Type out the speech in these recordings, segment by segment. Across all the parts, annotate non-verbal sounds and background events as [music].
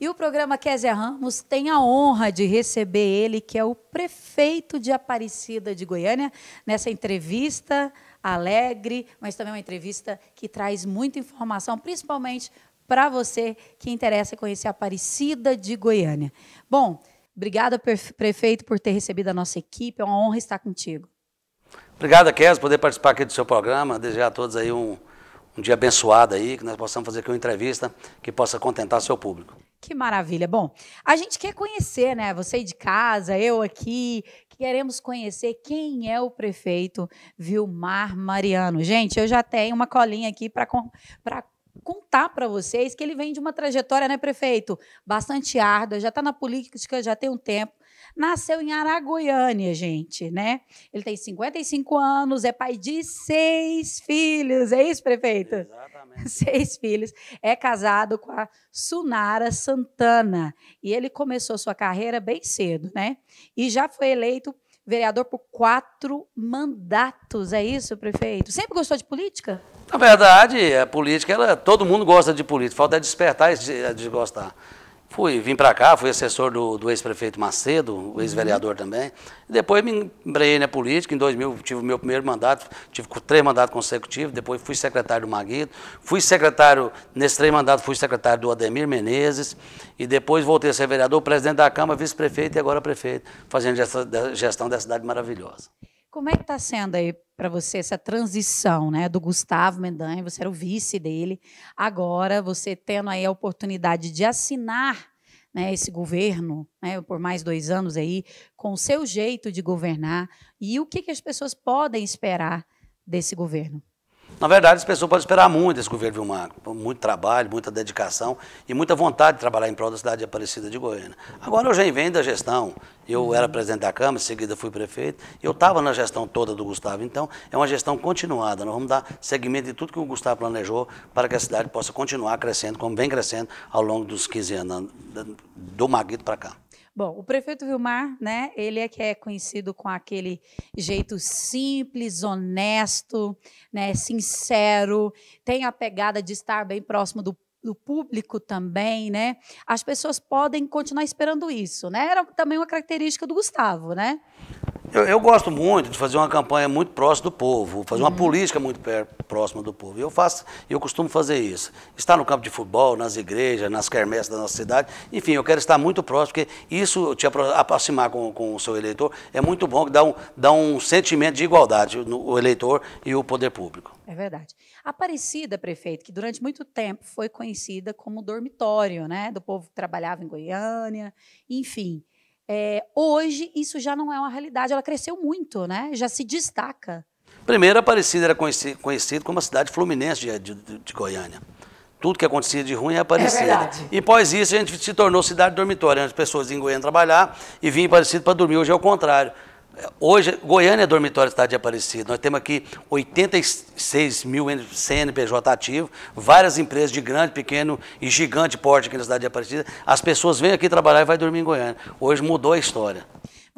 E o programa Kézia Ramos tem a honra de receber ele, que é o prefeito de Aparecida de Goiânia, nessa entrevista alegre, mas também uma entrevista que traz muita informação, principalmente para você que interessa conhecer Aparecida de Goiânia. Bom, obrigada, prefeito, por ter recebido a nossa equipe, é uma honra estar contigo. Obrigado, Kézia, por poder participar aqui do seu programa, desejar a todos aí um, um dia abençoado aí, que nós possamos fazer aqui uma entrevista que possa contentar seu público. Que maravilha. Bom, a gente quer conhecer, né? Você de casa, eu aqui, queremos conhecer quem é o prefeito Vilmar Mariano. Gente, eu já tenho uma colinha aqui para contar para vocês que ele vem de uma trajetória, né, prefeito? Bastante árdua, já está na política, já tem um tempo. Nasceu em Aragoiânia, gente, né? Ele tem 55 anos, é pai de seis filhos, é isso, prefeito? Exatamente. [laughs] Seis filhos. É casado com a Sunara Santana. E ele começou sua carreira bem cedo, né? E já foi eleito vereador por quatro mandatos. É isso, prefeito? Sempre gostou de política? Na verdade, a política, ela, todo mundo gosta de política. Falta é despertar e de Fui, vim para cá, fui assessor do, do ex-prefeito Macedo, o uhum. ex-vereador também. Depois me embreiei na política, em 2000 tive o meu primeiro mandato, tive três mandatos consecutivos, depois fui secretário do Maguito, fui secretário, nesses três mandatos fui secretário do Ademir Menezes, e depois voltei a ser vereador, presidente da Câmara, vice-prefeito e agora prefeito, fazendo gestão da cidade maravilhosa. Como é que está sendo aí para você essa transição, né, do Gustavo Mendanha, você era o vice dele, agora você tendo aí a oportunidade de assinar né, esse governo, né, por mais dois anos aí, com o seu jeito de governar e o que, que as pessoas podem esperar desse governo? Na verdade, as pessoas podem esperar muito desse governo Vilmar, muito trabalho, muita dedicação e muita vontade de trabalhar em prol da cidade de Aparecida de Goiânia. Agora eu já venho da gestão, eu uhum. era presidente da Câmara, em seguida fui prefeito, eu estava na gestão toda do Gustavo, então é uma gestão continuada, nós vamos dar seguimento de tudo que o Gustavo planejou para que a cidade possa continuar crescendo, como vem crescendo ao longo dos 15 anos, do Maguito para cá. Bom, o prefeito Vilmar, né, ele é que é conhecido com aquele jeito simples, honesto, né, sincero, tem a pegada de estar bem próximo do do público também, né? As pessoas podem continuar esperando isso, né? Era também uma característica do Gustavo, né? Eu, eu, gosto muito de fazer uma campanha muito próxima do povo, fazer uma uhum. política muito próxima do povo. Eu faço, eu costumo fazer isso. Estar no campo de futebol, nas igrejas, nas quermesses da nossa cidade. Enfim, eu quero estar muito próximo, porque isso te aproximar com, com o seu eleitor é muito bom, que dá um, dá um sentimento de igualdade no o eleitor e o poder público. É verdade. Aparecida, prefeito, que durante muito tempo foi conhecida como dormitório, né, do povo que trabalhava em Goiânia, enfim. É, hoje, isso já não é uma realidade, ela cresceu muito, né? já se destaca. Primeiro, Aparecida era conhecida como a cidade fluminense de, de, de, Goiânia. Tudo que acontecia de ruim é Aparecida. É E após isso, a gente se tornou cidade dormitória, as pessoas iam em Goiânia trabalhar e vinham em Aparecida para dormir. Hoje é o contrário. Hoje, Goiânia é dormitório da cidade de Aparecida. Nós temos aqui 86 mil CNPJ ativos, várias empresas de grande, pequeno e gigante porte aqui na cidade de Aparecida. As pessoas vêm aqui trabalhar e vai dormir em Goiânia. Hoje mudou a história.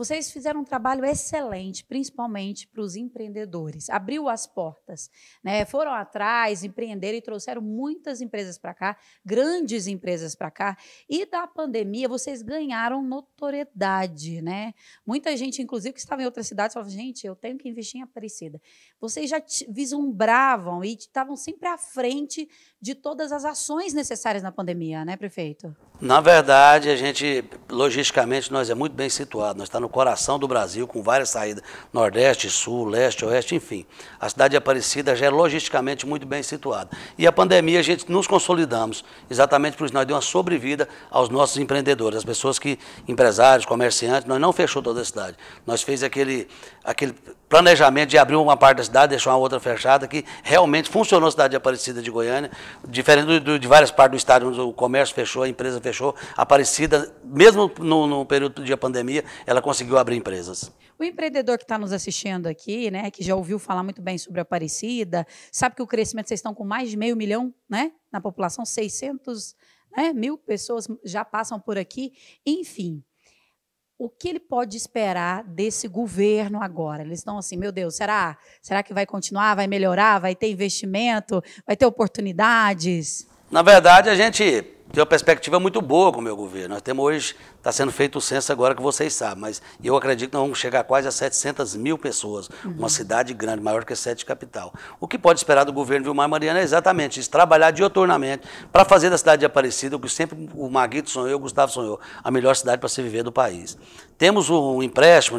Vocês fizeram um trabalho excelente, principalmente para os empreendedores. Abriu as portas, né? Foram atrás, empreenderam e trouxeram muitas empresas para cá, grandes empresas para cá. E da pandemia vocês ganharam notoriedade, né? Muita gente, inclusive que estava em outras cidades, falava: gente, eu tenho que investir em Aparecida. Vocês já vislumbravam e estavam sempre à frente de todas as ações necessárias na pandemia, né, prefeito? Na verdade, a gente logisticamente nós é muito bem situado. Nós estamos tá coração do Brasil, com várias saídas, Nordeste, Sul, Leste, Oeste, enfim. A cidade de Aparecida já é logisticamente muito bem situada. E a pandemia, a gente nos consolidamos, exatamente por isso, nós deu uma sobrevida aos nossos empreendedores, as pessoas que, empresários, comerciantes, nós não fechou toda a cidade. Nós fez aquele, aquele planejamento de abrir uma parte da cidade, deixar uma outra fechada, que realmente funcionou a cidade de Aparecida de Goiânia, diferente do, do, de várias partes do estado, onde o comércio fechou, a empresa fechou, Aparecida, mesmo no, no período de pandemia, ela conseguiu abrir empresas. O empreendedor que está nos assistindo aqui, né, que já ouviu falar muito bem sobre a Aparecida, sabe que o crescimento, vocês estão com mais de meio milhão né, na população, 600 né, mil pessoas já passam por aqui. Enfim, o que ele pode esperar desse governo agora? Eles estão assim, meu Deus, será? Será que vai continuar? Vai melhorar? Vai ter investimento? Vai ter oportunidades? Na verdade, a gente tem uma perspectiva é muito boa com o meu governo. Nós temos hoje, está sendo feito o censo agora que vocês sabem, mas eu acredito que nós vamos chegar quase a 700 mil pessoas, uhum. uma cidade grande, maior que a sete capital. O que pode esperar do governo Vilmar Mariana é exatamente isso, trabalhar dioturnamente para fazer da cidade de Aparecida, o que sempre o Maguito sonhou, o Gustavo sonhou, a melhor cidade para se viver do país. Temos um empréstimo,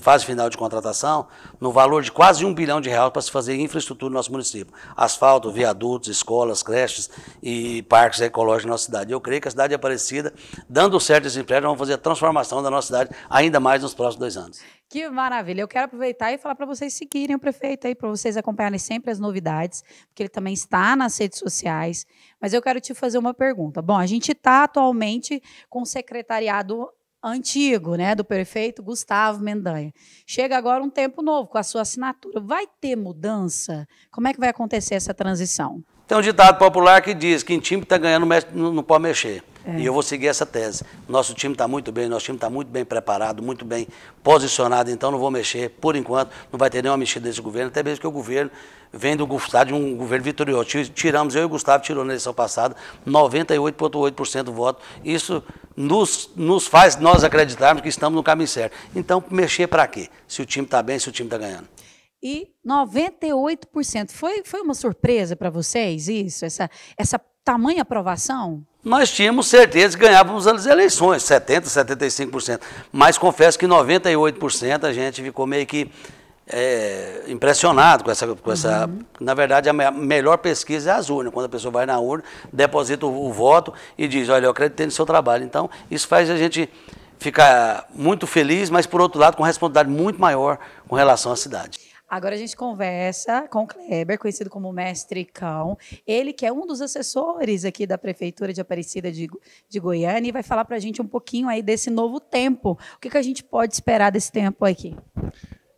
fase final de contratação, no valor de quase um bilhão de reais para se fazer infraestrutura no nosso município. Asfalto, viadutos, escolas, creches e parques ecológicos na nossa cidade. Eu creio que a cidade é Aparecida, dando certo esse empréstimo, vamos fazer a transformação da nossa cidade ainda mais nos próximos dois anos. Que maravilha. Eu quero aproveitar e falar para vocês seguirem o prefeito aí, para vocês acompanharem sempre as novidades, porque ele também está nas redes sociais. Mas eu quero te fazer uma pergunta. Bom, a gente está atualmente com o secretariado antigo, né, do prefeito Gustavo Mendanha. Chega agora um tempo novo com a sua assinatura. Vai ter mudança? Como é que vai acontecer essa transição? Tem um ditado popular que diz que em time está ganhando não pode mexer. É. E eu vou seguir essa tese. Nosso time está muito bem, nosso time está muito bem preparado, muito bem posicionado, então não vou mexer, por enquanto, não vai ter nenhuma mexida desse governo, até mesmo que o governo vem do Gustavo, tá, de um governo vitorioso. Tiramos, eu e o Gustavo tirou na eleição passada 98,8% do voto. Isso nos, nos faz nós acreditarmos que estamos no caminho certo. Então, mexer para quê? Se o time está bem, se o time está ganhando e 98%. Foi, foi uma surpresa para vocês isso, essa, essa tamanha aprovação? nós tínhamos certeza que ganhávamos as eleições, 70%, 75%. Mas confesso que 98% a gente ficou meio que é, impressionado com essa. Com uhum. essa na verdade, a melhor pesquisa é as urnas, quando a pessoa vai na urna, deposita o, o voto e diz: Olha, eu acreditei no seu trabalho. Então, isso faz a gente ficar muito feliz, mas, por outro lado, com responsabilidade muito maior com relação à cidade. Agora a gente conversa com o Kleber, conhecido como Mestre Cão. Ele que é um dos assessores aqui da Prefeitura de Aparecida de, de Goiânia e vai falar para a gente um pouquinho aí desse novo tempo. O que, que a gente pode esperar desse tempo aqui?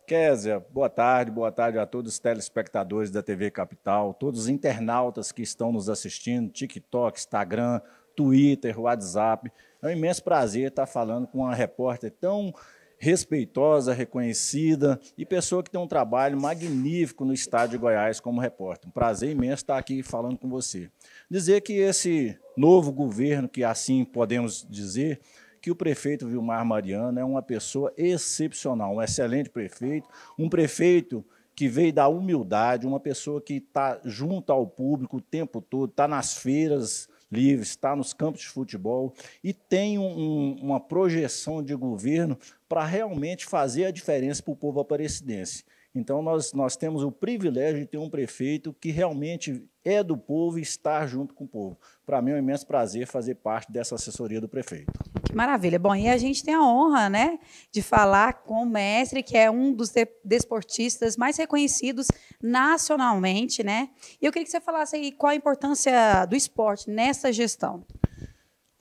Kézia, boa tarde, boa tarde a todos os telespectadores da TV Capital, todos os internautas que estão nos assistindo, TikTok, Instagram, Twitter, WhatsApp. É um imenso prazer estar falando com uma repórter tão respeitosa, reconhecida e pessoa que tem um trabalho magnífico no estado de Goiás como repórter. Um prazer imenso estar aqui falando com você. Dizer que esse novo governo, que assim podemos dizer, que o prefeito Vilmar Mariano é uma pessoa excepcional, um excelente prefeito, um prefeito que veio da humildade, uma pessoa que está junto ao público o tempo todo, está nas feiras, livre, está nos campos de futebol e tem um, uma projeção de governo para realmente fazer a diferença para o povo aparecidense. Então, nós, nós temos o privilégio de ter um prefeito que realmente é do povo e estar junto com o povo. Para mim é um imenso prazer fazer parte dessa assessoria do prefeito que maravilha. Bom, e a gente tem a honra, né, de falar com o mestre, que é um dos desportistas mais reconhecidos nacionalmente, né? E eu queria que você falasse aí qual a importância do esporte nessa gestão.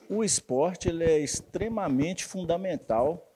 O esporte ele é extremamente fundamental,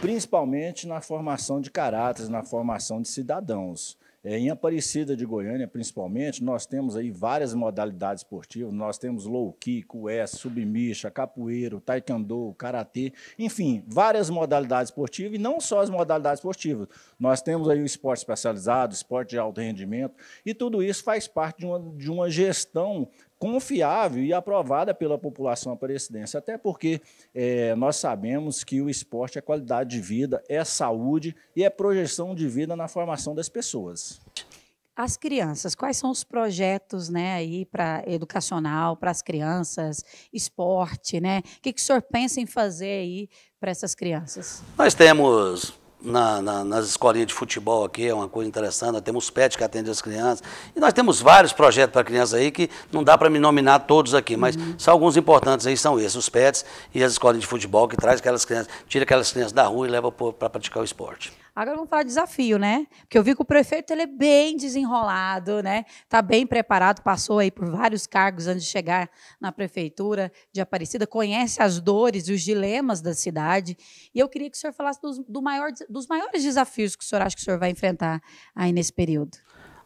principalmente na formação de caráteres, na formação de cidadãos. É, em Aparecida de Goiânia, principalmente, nós temos aí várias modalidades esportivas. Nós temos low kick, US, submicha, capoeiro, taekwondo, karatê, enfim, várias modalidades esportivas e não só as modalidades esportivas. Nós temos aí o esporte especializado, esporte de alto rendimento e tudo isso faz parte de uma, de uma gestão confiável e aprovada pela população aparecidense. Até porque é, nós sabemos que o esporte é qualidade de vida, é saúde e é projeção de vida na formação das pessoas. As crianças, quais são os projetos, né, aí para educacional, para as crianças, esporte, né? O que, que o senhor pensa em fazer aí para essas crianças? Nós temos na, na, nas escolinhas de futebol aqui, é uma coisa interessante. Nós temos PET que atende as crianças. E nós temos vários projetos para crianças aí que não dá para me nominar todos aqui, mas uhum. são alguns importantes aí, são esses, os PETs e as escolinhas de futebol que traz aquelas crianças, tira aquelas crianças da rua e leva para praticar o esporte. Agora vamos falar de desafio, né? Porque eu vi que o prefeito ele é bem desenrolado, né? Está bem preparado, passou aí por vários cargos antes de chegar na prefeitura de Aparecida, conhece as dores e os dilemas da cidade. E eu queria que o senhor falasse dos, do maior, dos maiores desafios que o senhor acha que o senhor vai enfrentar aí nesse período.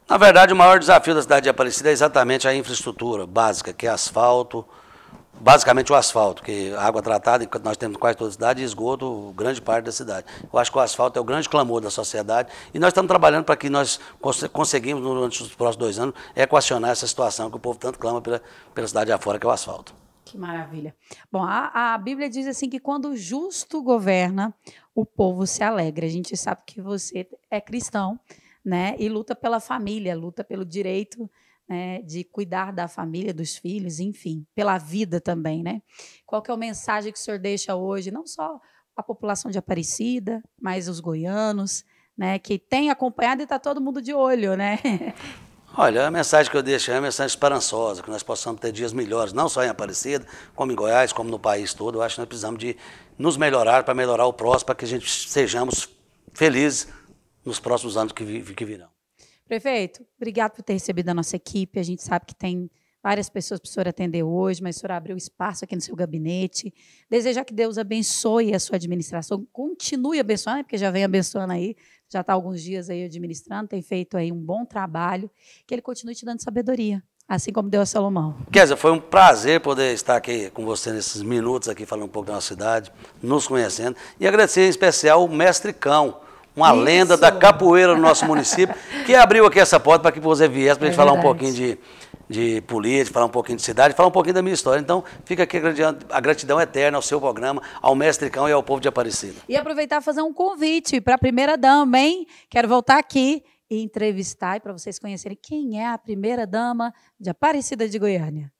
Na verdade, o maior desafio da cidade de Aparecida é exatamente a infraestrutura básica, que é asfalto, basicamente o asfalto, que água tratada, nós temos quase toda a cidade, e esgoto, grande parte da cidade. Eu acho que o asfalto é o grande clamor da sociedade e nós estamos trabalhando para que nós cons conseguimos, durante os próximos dois anos, equacionar essa situação que o povo tanto clama pela, pela cidade afora, que é o asfalto. Que maravilha. Bom, a, a Bíblia diz assim que quando o justo governa, o povo se alegra. A gente sabe que você é cristão, né? E luta pela família, luta pelo direito né, de cuidar da família, dos filhos, enfim, pela vida também, né? Qual que é a mensagem que o senhor deixa hoje, não só a população de Aparecida, mas os goianos, né, que tem acompanhado e está todo mundo de olho, né? [laughs] Olha, a mensagem que eu deixo é uma mensagem esperançosa, que nós possamos ter dias melhores, não só em Aparecida, como em Goiás, como no país todo. Eu acho que nós precisamos de nos melhorar para melhorar o próximo, para que a gente sejamos felizes nos próximos anos que, vi que virão. Prefeito, obrigado por ter recebido a nossa equipe. A gente sabe que tem várias pessoas para o senhor atender hoje, mas o senhor abriu espaço aqui no seu gabinete. Desejar que Deus abençoe a sua administração, continue abençoando, porque já vem abençoando aí, já está alguns dias aí administrando, tem feito aí um bom trabalho, que ele continue te dando sabedoria, assim como deu a Salomão. Kézia, foi um prazer poder estar aqui com você nesses minutos aqui, falando um pouco da nossa cidade, nos conhecendo, e agradecer em especial o mestre Cão, uma Isso. lenda da capoeira no nosso município, que abriu aqui essa porta para que você viesse para a gente é falar um pouquinho de, de política, falar um pouquinho de cidade, falar um pouquinho da minha história. Então, fica aqui a gratidão eterna ao seu programa, ao Mestre Cão e ao povo de Aparecida. E aproveitar fazer um convite para a primeira dama, hein? Quero voltar aqui e entrevistar e para vocês conhecerem quem é a primeira dama de Aparecida de Goiânia.